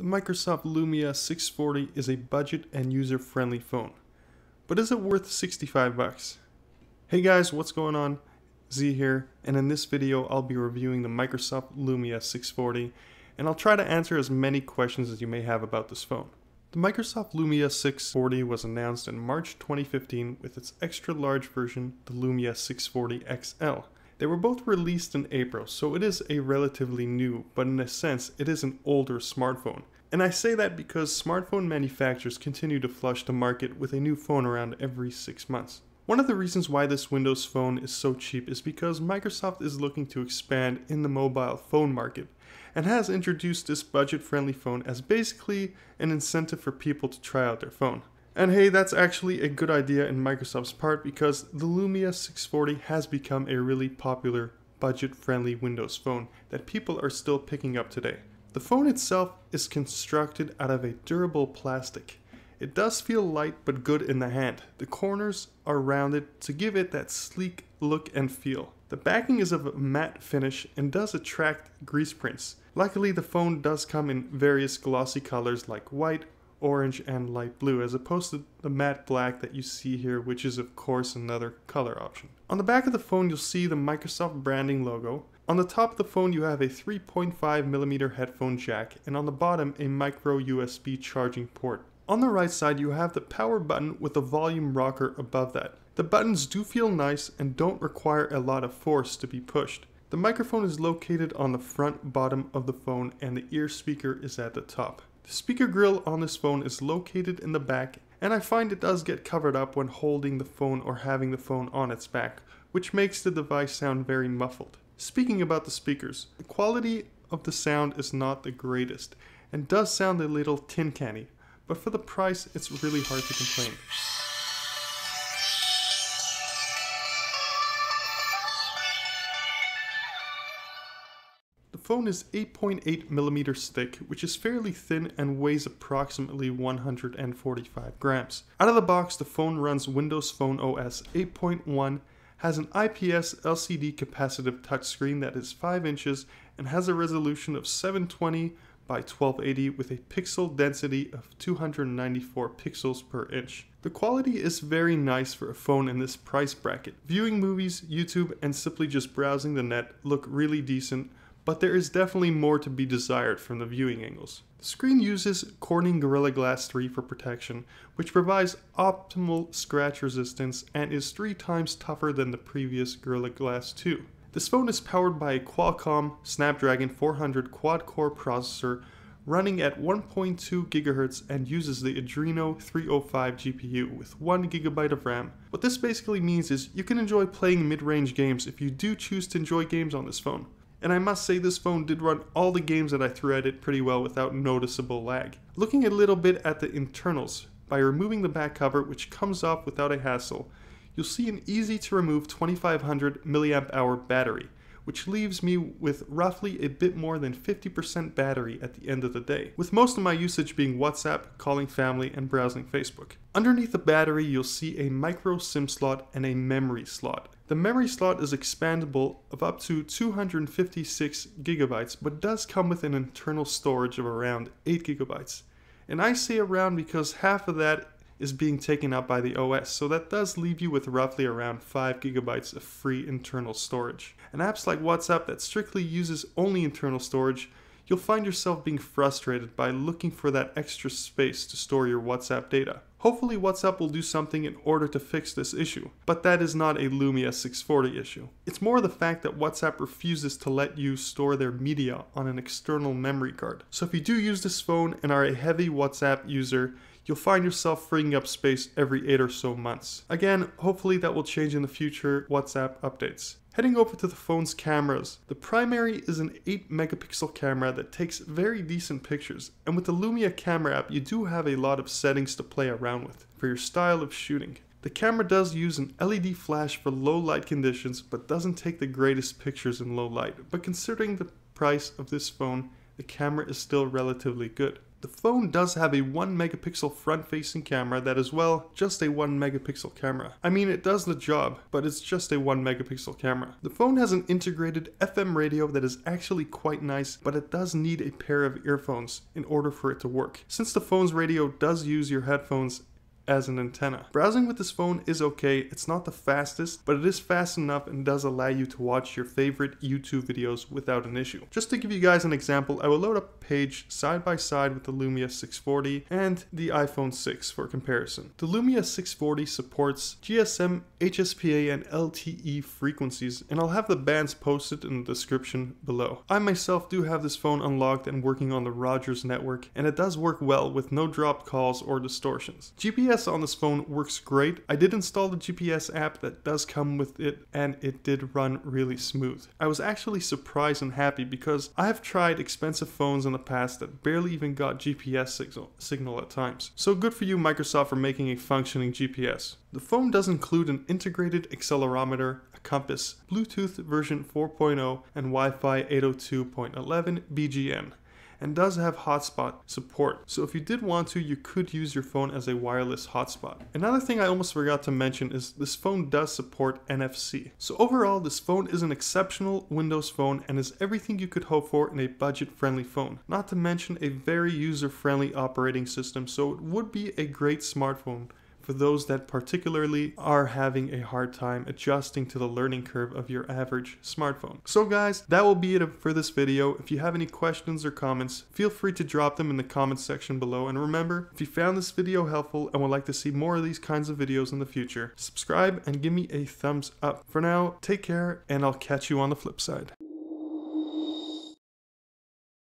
the Microsoft Lumia 640 is a budget and user-friendly phone. But is it worth 65 bucks? Hey guys, what's going on? Z here, and in this video I'll be reviewing the Microsoft Lumia 640, and I'll try to answer as many questions as you may have about this phone. The Microsoft Lumia 640 was announced in March 2015 with its extra-large version, the Lumia 640 XL. They were both released in April, so it is a relatively new, but in a sense, it is an older smartphone. And I say that because smartphone manufacturers continue to flush the market with a new phone around every six months. One of the reasons why this Windows phone is so cheap is because Microsoft is looking to expand in the mobile phone market and has introduced this budget friendly phone as basically an incentive for people to try out their phone. And hey, that's actually a good idea in Microsoft's part because the Lumia 640 has become a really popular budget-friendly Windows phone that people are still picking up today. The phone itself is constructed out of a durable plastic. It does feel light but good in the hand. The corners are rounded to give it that sleek look and feel. The backing is of a matte finish and does attract grease prints. Luckily the phone does come in various glossy colors like white, orange and light blue as opposed to the matte black that you see here which is of course another color option. On the back of the phone you'll see the Microsoft branding logo. On the top of the phone you have a 3.5mm headphone jack and on the bottom a micro USB charging port. On the right side you have the power button with a volume rocker above that. The buttons do feel nice and don't require a lot of force to be pushed. The microphone is located on the front bottom of the phone and the ear speaker is at the top. The speaker grill on this phone is located in the back and I find it does get covered up when holding the phone or having the phone on its back, which makes the device sound very muffled. Speaking about the speakers, the quality of the sound is not the greatest and does sound a little tin canny, but for the price it's really hard to complain. phone is 8.8 millimeters thick, which is fairly thin and weighs approximately 145 grams. Out of the box, the phone runs Windows Phone OS 8.1, has an IPS LCD capacitive touchscreen that is 5 inches, and has a resolution of 720 by 1280 with a pixel density of 294 pixels per inch. The quality is very nice for a phone in this price bracket. Viewing movies, YouTube, and simply just browsing the net look really decent, but there is definitely more to be desired from the viewing angles. The screen uses Corning Gorilla Glass 3 for protection, which provides optimal scratch resistance and is three times tougher than the previous Gorilla Glass 2. This phone is powered by a Qualcomm Snapdragon 400 quad-core processor running at 1.2 GHz and uses the Adreno 305 GPU with 1GB of RAM. What this basically means is you can enjoy playing mid-range games if you do choose to enjoy games on this phone and I must say this phone did run all the games that I threw at it pretty well without noticeable lag. Looking a little bit at the internals, by removing the back cover which comes off without a hassle, you'll see an easy to remove 2500 mAh battery, which leaves me with roughly a bit more than 50% battery at the end of the day, with most of my usage being WhatsApp, calling family, and browsing Facebook. Underneath the battery, you'll see a micro SIM slot and a memory slot, the memory slot is expandable of up to 256 gigabytes, but does come with an internal storage of around 8 gigabytes. And I say around because half of that is being taken up by the OS, so that does leave you with roughly around 5 gigabytes of free internal storage. And apps like WhatsApp that strictly uses only internal storage you'll find yourself being frustrated by looking for that extra space to store your WhatsApp data. Hopefully WhatsApp will do something in order to fix this issue, but that is not a Lumia 640 issue. It's more the fact that WhatsApp refuses to let you store their media on an external memory card. So if you do use this phone and are a heavy WhatsApp user, you'll find yourself freeing up space every 8 or so months. Again, hopefully that will change in the future WhatsApp updates. Heading over to the phone's cameras, the primary is an 8 megapixel camera that takes very decent pictures, and with the Lumia camera app you do have a lot of settings to play around with for your style of shooting. The camera does use an LED flash for low light conditions but doesn't take the greatest pictures in low light, but considering the price of this phone, the camera is still relatively good. The phone does have a 1 megapixel front facing camera that is well, just a 1 megapixel camera. I mean it does the job, but it's just a 1 megapixel camera. The phone has an integrated FM radio that is actually quite nice, but it does need a pair of earphones in order for it to work. Since the phone's radio does use your headphones, as an antenna. Browsing with this phone is okay, it's not the fastest, but it is fast enough and does allow you to watch your favorite YouTube videos without an issue. Just to give you guys an example, I will load up a page side by side with the Lumia 640 and the iPhone 6 for comparison. The Lumia 640 supports GSM, HSPA, and LTE frequencies, and I'll have the bands posted in the description below. I myself do have this phone unlocked and working on the Rogers network, and it does work well with no dropped calls or distortions. GPS GPS on this phone works great. I did install the GPS app that does come with it and it did run really smooth. I was actually surprised and happy because I have tried expensive phones in the past that barely even got GPS signal, signal at times. So good for you Microsoft for making a functioning GPS. The phone does include an integrated accelerometer, a compass, Bluetooth version 4.0 and Wi-Fi 802.11 BGN and does have hotspot support. So if you did want to, you could use your phone as a wireless hotspot. Another thing I almost forgot to mention is this phone does support NFC. So overall, this phone is an exceptional Windows phone and is everything you could hope for in a budget-friendly phone. Not to mention a very user-friendly operating system, so it would be a great smartphone for those that particularly are having a hard time adjusting to the learning curve of your average smartphone. So guys, that will be it for this video. If you have any questions or comments, feel free to drop them in the comments section below. And remember, if you found this video helpful and would like to see more of these kinds of videos in the future, subscribe and give me a thumbs up. For now, take care and I'll catch you on the flip side.